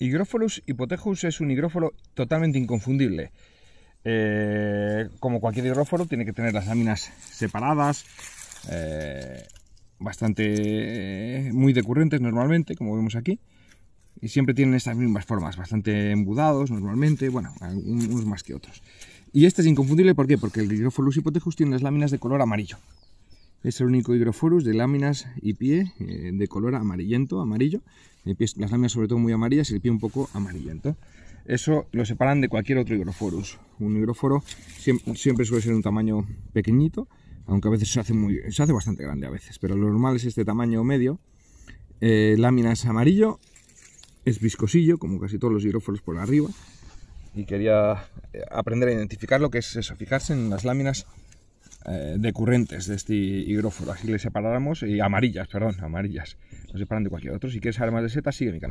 Hygrophilus hypotechus es un higróforo totalmente inconfundible. Eh, como cualquier hidróforo, tiene que tener las láminas separadas, eh, bastante eh, muy decurrentes normalmente, como vemos aquí. Y siempre tienen estas mismas formas, bastante embudados normalmente, bueno, unos más que otros. Y este es inconfundible, ¿por qué? Porque el Gryphophilus hipotejus tiene las láminas de color amarillo. Es el único hidroforus de láminas y pie eh, de color amarillento, amarillo. las láminas sobre todo muy amarillas y el pie un poco amarillento. Eso lo separan de cualquier otro hidroforus, Un hidroforo siempre, suele ser un tamaño pequeñito, aunque a veces se hace, muy, se hace bastante grande a veces, pero lo normal es este tamaño medio. Eh, láminas amarillo, es viscosillo, como casi todos los hidroforos por arriba. Y quería eh, aprender a identificar lo que es eso, fijarse en las láminas eh, de corrientes de este hidróforo así le separáramos, y amarillas, perdón, amarillas, nos separan de cualquier otro. Si quieres saber más de setas, sigue mi